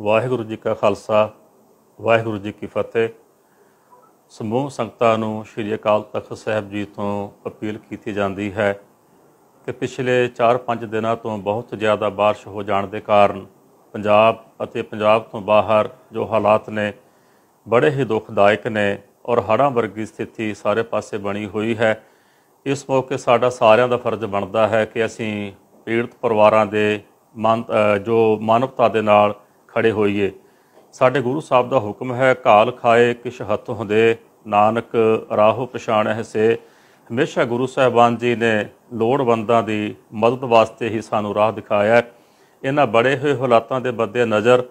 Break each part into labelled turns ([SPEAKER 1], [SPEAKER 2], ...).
[SPEAKER 1] ਵਾਹਿਗੁਰੂ ਜੀ ਕਾ ਖਾਲਸਾ ਵਾਹਿਗੁਰੂ ਜੀ ਕੀ ਫਤਿਹ ਸਮੂਹ ਸੰਗਤਾਂ ਨੂੰ ਸ਼੍ਰੀ ਅਕਾਲ ਤਖਤ ਸਾਹਿਬ ਜੀ ਤੋਂ ਅਪੀਲ ਕੀਤੀ ਜਾਂਦੀ ਹੈ ਕਿ ਪਿਛਲੇ 4-5 ਦਿਨਾਂ ਤੋਂ ਬਹੁਤ ਜ਼ਿਆਦਾ بارش ਹੋ ਜਾਣ ਦੇ ਕਾਰਨ ਪੰਜਾਬ ਅਤੇ ਪੰਜਾਬ ਤੋਂ ਬਾਹਰ ਜੋ ਹਾਲਾਤ ਨੇ ਬੜੇ ਹੀ ਦੁਖਦਾਇਕ ਨੇ ਔਰ ਹੜਾਂ ਵਰਗੀ ਸਥਿਤੀ ਸਾਰੇ ਪਾਸੇ ਬਣੀ ਹੋਈ ਹੈ ਇਸ ਮੌਕੇ ਸਾਡਾ ਸਾਰਿਆਂ ਦਾ ਫਰਜ਼ ਬਣਦਾ ਹੈ ਕਿ ਅਸੀਂ ਪੀੜਤ ਪਰਿਵਾਰਾਂ ਦੇ ਜੋ ਮਾਨਵਤਾ ਦੇ ਨਾਲ ਖੜੇ ਹੋਈਏ ਸਾਡੇ ਗੁਰੂ ਸਾਹਿਬ ਦਾ ਹੁਕਮ ਹੈ ਕਾਲ ਖਾਏ ਕਿਛ ਹੱਥ ਹੁੰਦੇ ਨਾਨਕ ਰਾਹੋ ਪਛਾਣ ਸੇ ਹਮੇਸ਼ਾ ਗੁਰੂ ਸਾਹਿਬਾਨ ਜੀ ਨੇ ਲੋੜਵੰਦਾਂ ਦੀ ਮਦਦ ਵਾਸਤੇ ਹੀ ਸਾਨੂੰ ਰਾਹ ਦਿਖਾਇਆ ਇਹਨਾਂ ਬੜੇ ਹੋਏ ਹਾਲਾਤਾਂ ਦੇ ਬੱਦੇ ਨਜ਼ਰ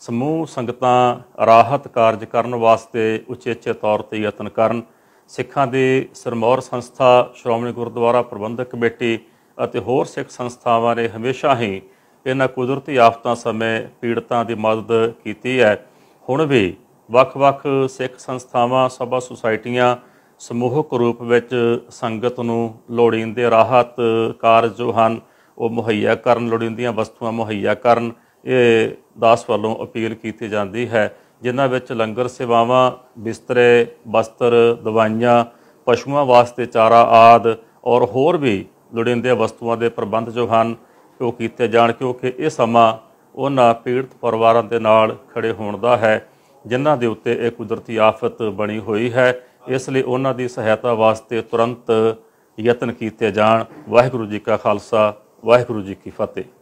[SPEAKER 1] ਸਮੂਹ ਸੰਗਤਾਂ ਰਾਹਤ ਕਾਰਜ ਕਰਨ ਵਾਸਤੇ ਉਚੇਚੇ ਤੌਰ ਤੇ ਯਤਨ ਕਰਨ ਸਿੱਖਾਂ ਦੇ ਸਰਮੌਰ ਸੰਸਥਾ ਸ਼੍ਰੋਮਣੀ ਗੁਰਦੁਆਰਾ ਪ੍ਰਬੰਧਕ ਕਮੇਟੀ ਅਤੇ ਹੋਰ ਸਿੱਖ ਸੰਸਥਾਵਾਂ ਨੇ ਹਮੇਸ਼ਾ ਹੀ ਇਹਨਾਂ ਕੁਦਰਤੀ ਆਫਤਾਂ ਸਮੇਂ ਪੀੜਤਾਂ ਦੀ ਮਦਦ ਕੀਤੀ ਹੈ ਹੁਣ ਵੀ ਵੱਖ-ਵੱਖ ਸਿੱਖ ਸੰਸਥਾਵਾਂ ਸਭਾ ਸੁਸਾਇਟੀਆਂ ਸਮੂਹਕ ਰੂਪ ਵਿੱਚ ਸੰਗਤ ਨੂੰ ਲੋੜੀਂਦੇ ਰਾਹਤ ਕਾਰਜ ਜੋ ਹਨ ਉਹ ਮੁਹੱਈਆ ਕਰਨ ਲੋੜੀਂਦੀਆਂ ਵਸਤੂਆਂ ਮੁਹੱਈਆ ਕਰਨ ਇਹ ਦਾਸ ਵੱਲੋਂ ਅਪੀਲ ਕੀਤੀ ਜਾਂਦੀ ਹੈ ਜਿਨ੍ਹਾਂ ਵਿੱਚ ਲੰਗਰ ਸੇਵਾਵਾਂ ਬਿਸਤਰੇ ਬਸਤਰ ਦਵਾਈਆਂ ਪਸ਼ੂਆਂ ਵਾਸਤੇ ਚਾਰਾ ਆਦ ਔਰ ਹੋਰ ਵੀ ਲੋੜੀਂਦੇ ਵਸਤੂਆਂ ਦੇ ਪ੍ਰਬੰਧ ਜੋ ਹਨ ਉਹ ਕੀਤੇ ਜਾਣ ਕਿਉਂਕਿ ਇਹ ਸਮਾਂ ਉਹਨਾਂ ਪੀੜਤ ਪਰਿਵਾਰਾਂ ਦੇ ਨਾਲ ਖੜੇ ਹੋਣ ਦਾ ਹੈ ਜਿਨ੍ਹਾਂ ਦੇ ਉੱਤੇ ਇਹ ਕੁਦਰਤੀ ਆਫਤ ਬਣੀ ਹੋਈ ਹੈ ਇਸ ਲਈ ਉਹਨਾਂ ਦੀ ਸਹਾਇਤਾ ਵਾਸਤੇ ਤੁਰੰਤ ਯਤਨ ਕੀਤੇ ਜਾਣ ਵਾਹਿਗੁਰੂ ਜੀ ਕਾ ਖਾਲਸਾ ਵਾਹਿਗੁਰੂ ਜੀ ਕੀ ਫਤਿਹ